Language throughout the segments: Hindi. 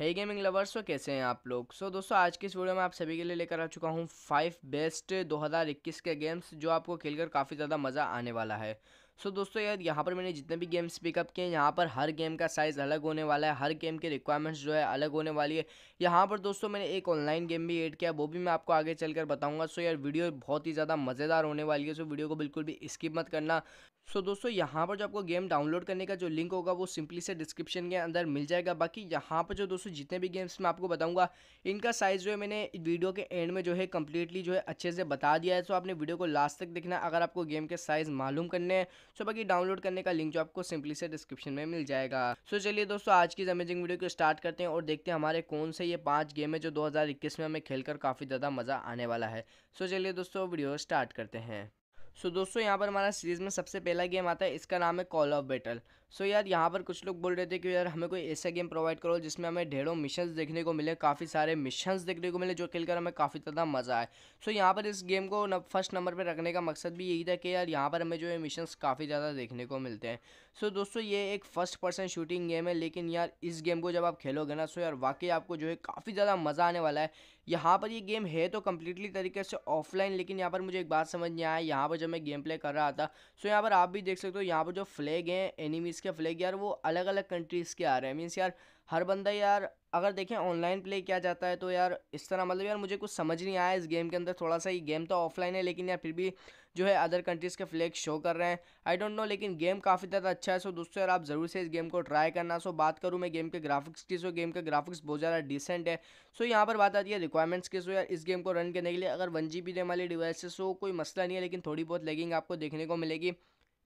हे गेमिंग लवर्स तो कैसे हैं आप लोग सो so, दोस्तों आज की इस वीडियो में आप सभी के लिए लेकर आ चुका हूँ फाइव बेस्ट 2021 के गेम्स जो आपको खेलकर काफ़ी ज़्यादा मज़ा आने वाला है सो so, दोस्तों यार यहाँ पर मैंने जितने भी गेम्स पिकअप किए हैं यहाँ पर हर गेम का साइज़ अलग होने वाला है हर गेम के रिक्वायरमेंट्स जो है अलग होने वाली है यहाँ पर दोस्तों मैंने एक ऑनलाइन गेम भी ऐड किया वो भी मैं आपको आगे चल बताऊँगा सो so, यार वीडियो बहुत ही ज़्यादा मज़ेदार होने वाली है सो so, वीडियो को बिल्कुल भी स्किप मत करना सो so, दोस्तों यहाँ पर जो आपको गेम डाउनलोड करने का जो लिंक होगा वो सिंपली से डिस्क्रिप्शन के अंदर मिल जाएगा बाकी यहाँ पर जो दोस्तों जितने भी गेम्स मैं आपको बताऊँगा इनका साइज़ जो है मैंने वीडियो के एंड में जो है कम्प्लीटली जो है अच्छे से बता दिया है सो आपने वीडियो को लास्ट तक देखना अगर आपको गेम के साइज़ मालूम करने हैं सो बाकी डाउनलोड करने का लिंक जो आपको सिंपली से डिस्क्रिप्शन में मिल जाएगा सो चलिए दोस्तों आज की अमेजिंग वीडियो को स्टार्ट करते हैं और देखते हैं हमारे कौन से ये पाँच गेम है जो दो में हमें खेलकर काफ़ी ज़्यादा मज़ा आने वाला है सो चलिए दोस्तों वीडियो स्टार्ट करते हैं सो दोस्तों यहाँ पर हमारा सीरीज़ में सबसे पहला गेम आता है इसका नाम है कॉल ऑफ बैटल सो यार यहाँ पर कुछ लोग बोल रहे थे कि यार हमें कोई ऐसा गेम प्रोवाइड करो जिसमें हमें ढेरों मिशंस देखने को मिले काफ़ी सारे मिशंस देखने को मिले जो खेलकर हमें काफ़ी ज़्यादा मज़ा आए सो यहाँ पर इस गेम को फर्स्ट नंबर पर रखने का मकसद भी यही था कि यार यहाँ पर हमें जो है मिशन काफ़ी ज़्यादा देखने को मिलते हैं सो so दोस्तों ये एक फर्स्ट पर्सन शूटिंग गेम है लेकिन यार इस गेम को जब आप खेलोगे ना सो यार वाकई आपको जो है काफ़ी ज़्यादा मज़ा आने वाला है यहाँ पर ये गेम है तो कम्प्लीटली तरीके से ऑफलाइन लेकिन यहाँ पर मुझे एक बात समझ नहीं आया यहाँ पर जब मैं गेम प्ले कर रहा था सो यहाँ पर आप भी देख सकते हो यहाँ पर जो फ्लैग हैं एनिमीज़ कंट्रीज़ के फ्लैग यार वो अलग अलग कंट्रीज़ के आ रहे हैं मीन्स यार हर बंदा यार अगर देखें ऑनलाइन प्ले किया जाता है तो यार इस तरह मतलब यार मुझे कुछ समझ नहीं आया इस गेम के अंदर थोड़ा सा ये गेम तो ऑफलाइन है लेकिन यार फिर भी जो है अदर कंट्रीज़ के फ्लैग शो कर रहे हैं आई डोंट नो लेकिन गेम काफ़ी ज़्यादा अच्छा है सो दोस्तों यार आप ज़रूर से इस गेम को ट्राई करना सो बात करूँ मैं गेम के ग्राफिक्स की सो गेम का ग्राफिक्स बहुत ज़्यादा डिसेंट है सो यहाँ पर बात आती है रिक्वायरमेंट्स की सो यार इस गेम को रन करने के लिए अगर वन जी बी रैम वाली डिवाइस है सो कोई मसला नहीं है लेकिन थोड़ी बहुत लेगिंग आपको देखने को मिलेगी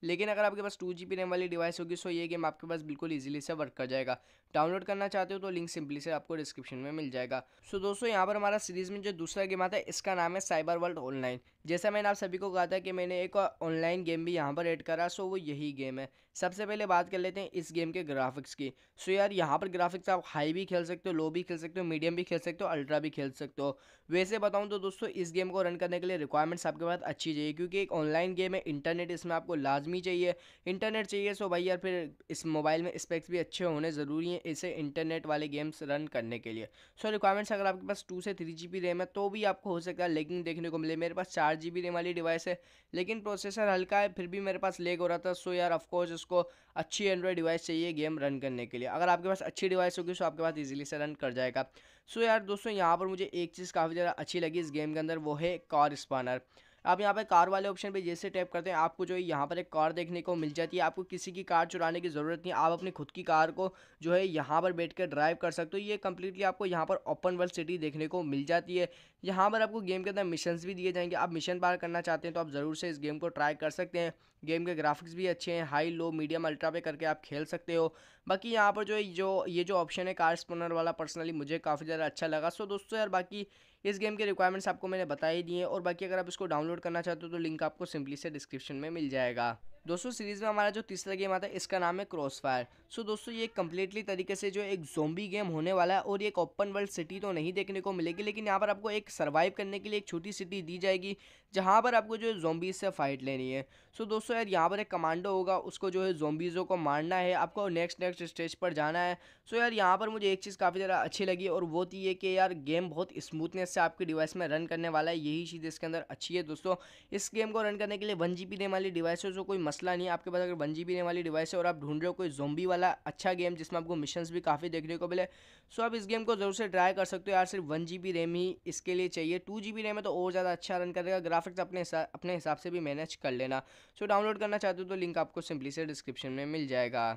लेकिन अगर आपके पास टू जी रैम वाली डिवाइस होगी सो ये गेम आपके पास बिल्कुल ईजिली से वर्क कर जाएगा डाउनलोड करना चाहते हो तो लिंक सिंपली से आपको डिस्क्रिप्शन में मिल जाएगा सो दोस्तों यहाँ पर हमारा सीरीज़ में जो दूसरा गेम आता है इसका नाम है साइबर वर्ल्ड ऑनलाइन जैसा मैंने आप सभी को कहा था कि मैंने एक ऑनलाइन गेम भी यहाँ पर एड करा सो वो यही गेम है सबसे पहले बात कर लेते हैं इस गेम के ग्राफिक्स की सो यार यहाँ पर ग्राफिक्स आप हाई भी खेल सकते हो लो भी खेल सकते हो मीडियम भी खेल सकते हो अल्ट्रा भी खेल सकते हो वैसे बताऊँ तो दोस्तों इस गेम को रन करने के लिए रिक्वायरमेंट्स आपके पास अच्छी चाहिए क्योंकि एक ऑनलाइन गेम है इंटरनेट इसमें आपको लाजमी ही चाहिए इंटरनेट चाहिए सो भाई यार फिर इस मोबाइल में स्पेक्स भी अच्छे होने ज़रूरी हैं इसे इंटरनेट वाले गेम्स रन करने के लिए सो रिक्वायरमेंट्स अगर आपके पास टू से थ्री जी बी रैम है तो भी आपको हो सकता है लेकिन देखने को मिले मेरे पास चार जी रैम वाली डिवाइस है लेकिन प्रोसेसर हल्का है फिर भी मेरे पास लेग हो रहा था सो यार ऑफकोर्स उसको अच्छी एंड्रॉयड डिवाइस चाहिए गेम रन करने के लिए अगर आपके पास अच्छी डिवाइस होगी सो आपके पास ईजिली से रन कर जाएगा सो यार दोस्तों यहाँ पर मुझे एक चीज़ काफ़ी ज़्यादा अच्छी लगी इस गेम के अंदर वो है कार स्पानर आप यहाँ पर कार वाले ऑप्शन पर जैसे टैप करते हैं आपको जो है यहाँ पर एक कार देखने को मिल जाती है आपको किसी की कार चुराने की ज़रूरत नहीं आप अपनी खुद की कार को जो है यहाँ पर बैठ ड्राइव कर सकते हो ये कम्प्लीटली आपको यहाँ पर ओपन वर्ल्ड सिटी देखने को मिल जाती है यहाँ पर आपको गेम के अंदर मिशन भी दिए जाएंगे आप मिशन पार करना चाहते हैं तो आप ज़रूर से इस गेम को ट्राई कर सकते हैं गेम के ग्राफिक्स भी अच्छे हैं हाई लो मीडियम अल्ट्रा पे करके आप खेल सकते हो बाकी यहाँ पर जो जो ये जो ऑप्शन है कार स्पोनर वाला पर्सनली मुझे काफ़ी ज़्यादा अच्छा लगा सो दोस्तों यार बाकी इस गेम के रिक्वायरमेंट्स आपको मैंने बता ही दिए और बाकी अगर आप इसको डाउनलोड करना चाहते हो तो लिंक आपको सिंपली से डिस्क्रिप्शन में मिल जाएगा दोस्तों सीरीज़ में हमारा जो तीसरा गेम आता है इसका नाम है क्रॉस फायर सो दोस्तों ये कम्प्लीटली तरीके से जो एक जोम्बी गेम होने वाला है और ये एक ओपन वर्ल्ड सिटी तो नहीं देखने को मिलेगी लेकिन यहाँ पर आपको एक सर्वाइव करने के लिए एक छोटी सिटी दी जाएगी जहाँ पर आपको जो है जोम्बीज से फाइट लेनी है सो दोस्तों यार यहाँ पर एक कमांडो होगा उसको जो है जोम्बीज़ों को मारना है आपको नेक्स्ट नेक्स्ट स्टेज पर जाना है सो यार यहाँ पर मुझे एक चीज़ काफ़ी ज़्यादा अच्छी लगी और वो थी ये कि यार गेम बहुत स्मूथनेस से आपके डिवाइस में रन करने वाला है यही चीज़ इसके अंदर अच्छी है दोस्तों इस गेम को रन करने के लिए वन जी देने वाली डिवाइस जो कोई मसला नहीं है आपके पास अगर वन जी बी वाली डिवाइस है और आप ढूंढ रहे हो कोई जोम्बी वाला अच्छा गेम जिसमें आपको मिशंस भी काफ़ी देखने को मिले सो आप इस गेम को ज़रूर से ट्राई कर सकते हो यार सिर्फ वन जी बी रैम ही इसके लिए चाहिए टू जी बी रैम है तो और ज़्यादा अच्छा रन करेगा ग्राफिक्स अपने अपने हिसाब से भी मैनेज कर लेना सो डाउनलोड करना चाहते हो तो लिंक आपको सिंपली से डिस्क्रिप्शन में मिल जाएगा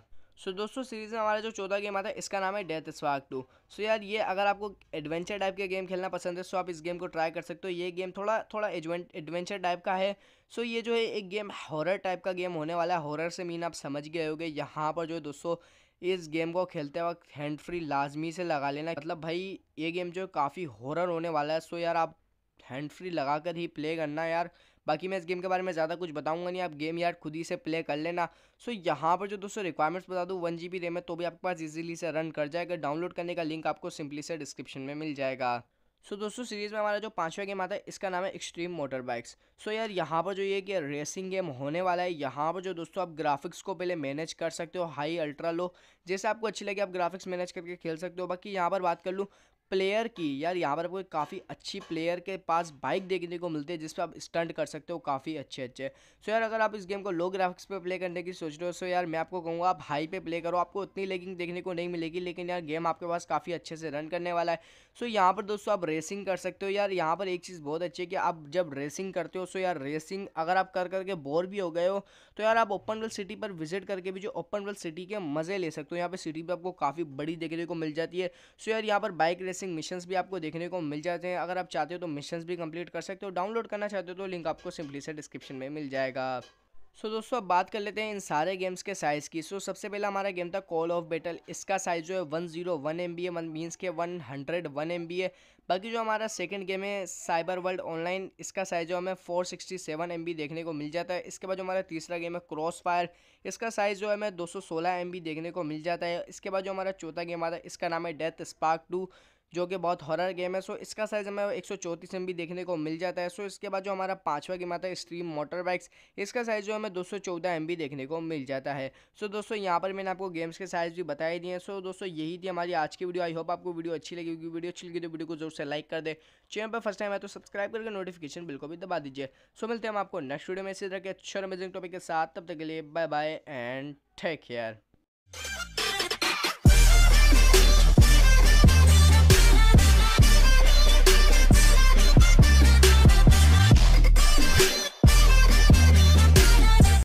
सो दोस्तों सीरीज़ में हमारा जो चौथा गेम आता है इसका नाम है डेथ स्वाग टू सो यार ये अगर आपको एडवेंचर टाइप के गेम खेलना पसंद है सो आप इस गेम को ट्राई कर सकते हो ये गेम थोड़ा थोड़ा एडवेंचर टाइप का है सो ये जो है एक गेम हॉरर टाइप का गेम होने वाला है हॉरर से मीन आप समझ गए होगे यहाँ पर जो है दोस्तों इस गेम को खेलते वक्त हैंड फ्री लाजमी से लगा लेना मतलब भाई ये गेम जो काफ़ी हॉरर होने वाला है सो यार आप हैंड फ्री लगा कर ही प्ले करना यार बाकी मैं इस गेम के बारे में ज़्यादा कुछ बताऊंगा नहीं आप गेम यार खुद ही से प्ले कर लेना सो यहाँ पर जो दोस्तों रिक्वायरमेंट्स बता दूँ वन जी बी रेम है तो भी आपके पास इजीली से रन कर जाएगा डाउनलोड करने का लिंक आपको सिंपली से डिस्क्रिप्शन में मिल जाएगा सो so, दोस्तों सीरीज़ में हमारा जो पांचवा गेम आता है इसका नाम है एक्सट्रीम मोटर बाइक्स सो यार यहाँ पर जो ये कि रेसिंग गेम होने वाला है यहाँ पर जो दोस्तों आप ग्राफिक्स को पहले मैनेज कर सकते हो हाई अल्ट्रा लो जैसे आपको अच्छी लगे आप ग्राफिक्स मैनेज करके खेल सकते हो बाकी यहाँ पर बात कर लूँ प्लेयर की यार यहाँ पर आपको काफ़ी अच्छी प्लेयर के पास बाइक देखने को मिलती है जिस पर आप स्टंट कर सकते हो काफ़ी अच्छे अच्छे सो so यार अगर आप इस गेम को लो ग्राफिक्स पे प्ले करने की सोच रहे हो सो यार मैं आपको कहूँगा आप हाई पे प्ले करो आपको उतनी लेगिंग देखने को नहीं मिलेगी लेकिन यार गेम आपके पास काफ़ी अच्छे से रन करने वाला है सो so यहाँ पर दोस्तों आप रेसिंग कर सकते हो यार यहाँ पर एक चीज़ बहुत अच्छी है कि आप जब रेसिंग करते हो सो यार रेसिंग अगर आप कर करके बोर भी हो गए हो तो यार आप ओपन वर्ल्ड सिटी पर विजिट करके भी जो ओपन वर्ल्ड सिटी के मज़े ले सकते हो यहाँ पर सिटी पर आपको काफ़ी बड़ी देखने को मिल जाती है सो यार यहाँ पर बाइक रेसिंग मिशन भी आपको देखने को मिल जाते हैं अगर आप चाहते हो तो मिशन भी कंप्लीट कर सकते हो डाउनलोड करना चाहते हो तो लिंक आपको सिंपली से डिस्क्रिप्शन में मिल जाएगा सो so, दोस्तों अब बात कर लेते हैं इन सारे गेम्स के साइज़ की सो so, सबसे पहला हमारा गेम था कॉल ऑफ बेटल इसका साइज़ जो है one zero one M B है मीन्स के one hundred one M B है बाकी जो हमारा सेकंड गेम है साइबर वर्ल्ड ऑनलाइन इसका साइज़ जो हमें four sixty seven M B देखने को मिल जाता है इसके बाद जो हमारा तीसरा गेम है क्रॉस फायर इसका साइज़ जो है हमें दो सौ सोलह एम बी देखने को मिल जाता है इसके बाद जो हमारा चौथा गेम आता है इसका नाम है डेथ स्पार्क टू जो कि बहुत हॉरर गेम है सो इसका साइज़ हमें एक सौ चौंतीस एम बी देखने को मिल जाता है सो इसके बाद जो हमारा पाँचवा गेम आता है स्ट्रीम मोटर बाइक्स इसका साइज़ जो हमें दो सौ चौदह एम बी देखने को मिल जाता है सो दोस्तों यहाँ पर मैंने आपको गेम्स के साइज़ भी बताए दिए हैं सो दोस्तों यही थी हमारी आज की वीडियो आई होप आपको वीडियो अच्छी लगी क्योंकि वीडियो अच्छी लगी तो वीडियो को जोर से लाइक कर दे चैनल पर फर्स्ट टाइम है तो सब्सक्राइब करके नोटिफिकेशन बिल को भी दबा दीजिए सो मिलते हैं हम आपको नेक्स्ट वीडियो में इसी तरह के अच्छे अमेजिंग टॉपिक के साथ तब तक के लिए bye bye and take care